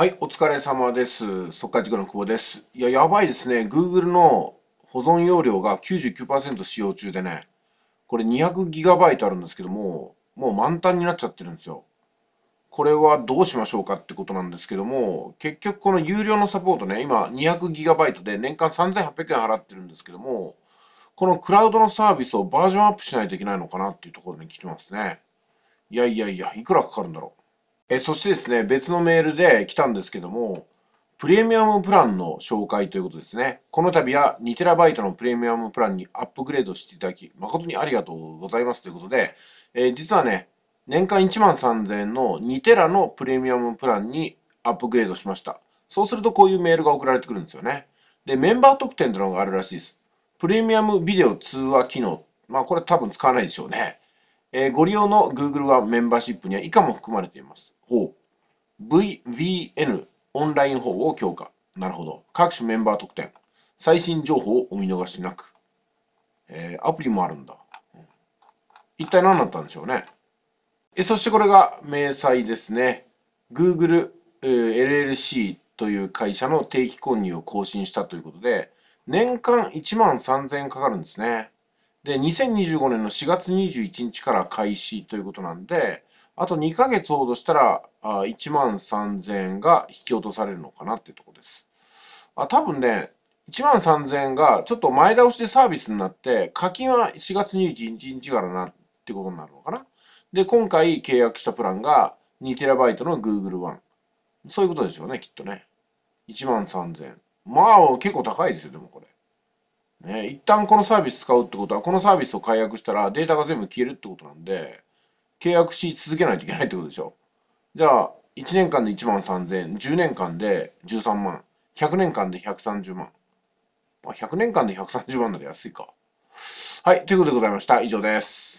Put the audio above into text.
はい、お疲れ様です。速稼塾の久保です。いや、やばいですね。Google の保存容量が99%使用中でね、これ 200GB あるんですけども、もう満タンになっちゃってるんですよ。これはどうしましょうかってことなんですけども、結局この有料のサポートね、今 200GB で年間3800円払ってるんですけども、このクラウドのサービスをバージョンアップしないといけないのかなっていうところに来てますね。いやいやいや、いくらかかるんだろう。えそしてですね、別のメールで来たんですけども、プレミアムプランの紹介ということですね。この度は 2TB のプレミアムプランにアップグレードしていただき、誠にありがとうございますということで、えー、実はね、年間1万3000円の 2TB のプレミアムプランにアップグレードしました。そうするとこういうメールが送られてくるんですよね。で、メンバー特典というのがあるらしいです。プレミアムビデオ通話機能。まあこれ多分使わないでしょうね。えー、ご利用の Google はメンバーシップには以下も含まれています。ほう。VVN オンライン法を強化。なるほど。各種メンバー特典。最新情報をお見逃しなく。えー、アプリもあるんだ。一体何だったんでしょうね。えそしてこれが明細ですね。Google、え LLC という会社の定期購入を更新したということで、年間1万3000円かかるんですね。で、2025年の4月21日から開始ということなんで、あと2ヶ月ほどしたら、1万3000円が引き落とされるのかなっていうところです。あ多分ね、1万3000円がちょっと前倒しでサービスになって、課金は4月21日からなってことになるのかな。で、今回契約したプランが 2TB の Google One。そういうことでしょうね、きっとね。1万3000円。まあ、結構高いですよ、でもこれ。ね、一旦このサービス使うってことは、このサービスを解約したらデータが全部消えるってことなんで、契約し続けないといけないってことでしょ。じゃあ、1年間で1万3000、10年間で13万、100年間で130万。まあ、100年間で130万なら安いか。はい、ということでございました。以上です。